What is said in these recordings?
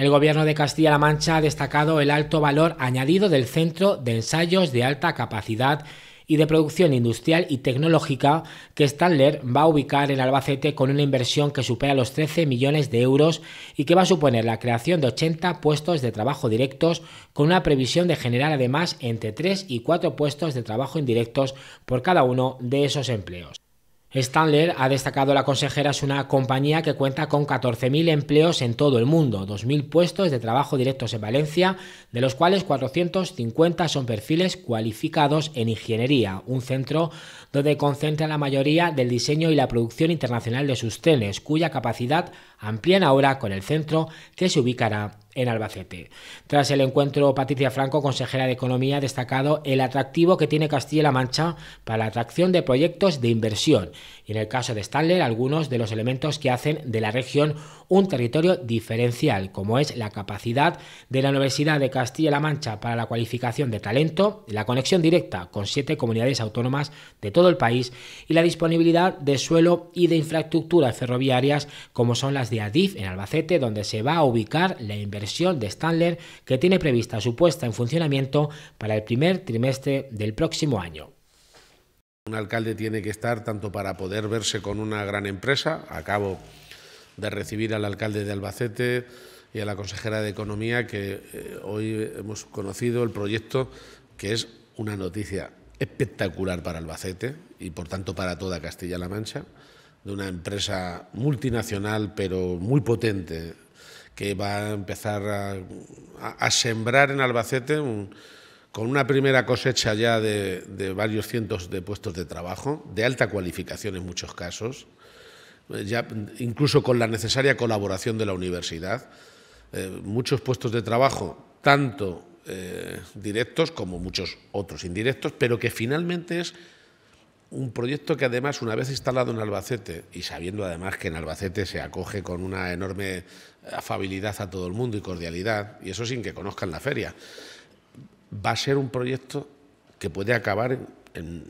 El gobierno de Castilla-La Mancha ha destacado el alto valor añadido del Centro de Ensayos de Alta Capacidad y de producción industrial y tecnológica que Stanler va a ubicar en Albacete con una inversión que supera los 13 millones de euros y que va a suponer la creación de 80 puestos de trabajo directos con una previsión de generar además entre 3 y 4 puestos de trabajo indirectos por cada uno de esos empleos. Stanler, ha destacado la consejera, es una compañía que cuenta con 14.000 empleos en todo el mundo, 2.000 puestos de trabajo directos en Valencia, de los cuales 450 son perfiles cualificados en ingeniería, un centro donde concentra la mayoría del diseño y la producción internacional de sus trenes, cuya capacidad amplían ahora con el centro que se ubicará en Albacete. Tras el encuentro, Patricia Franco, consejera de Economía, ha destacado el atractivo que tiene Castilla-La Mancha para la atracción de proyectos de inversión en el caso de Stanler, algunos de los elementos que hacen de la región un territorio diferencial, como es la capacidad de la Universidad de Castilla-La Mancha para la cualificación de talento, la conexión directa con siete comunidades autónomas de todo el país y la disponibilidad de suelo y de infraestructuras ferroviarias como son las de Adif en Albacete, donde se va a ubicar la inversión de Stanler que tiene prevista su puesta en funcionamiento para el primer trimestre del próximo año. Un alcalde tiene que estar tanto para poder verse con una gran empresa, acabo de recibir al alcalde de Albacete y a la consejera de Economía, que eh, hoy hemos conocido el proyecto, que es una noticia espectacular para Albacete y por tanto para toda Castilla-La Mancha, de una empresa multinacional pero muy potente que va a empezar a, a sembrar en Albacete un, con una primera cosecha ya de, varios cientos de puestos de trabajo, de alta cualificación en muchos casos, eh, ya, incluso con la necesaria colaboración de la universidad, eh, muchos puestos de trabajo, tanto eh, directos como muchos otros indirectos, pero que finalmente es un proyecto que además, una vez instalado en Albacete, y sabiendo además que en Albacete se acoge con una enorme afabilidad a todo el mundo y cordialidad, y eso sin que conozcan la feria, va a ser un proyecto que puede acabar en,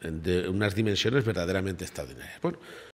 de unas dimensiones verdaderamente extraordinarias.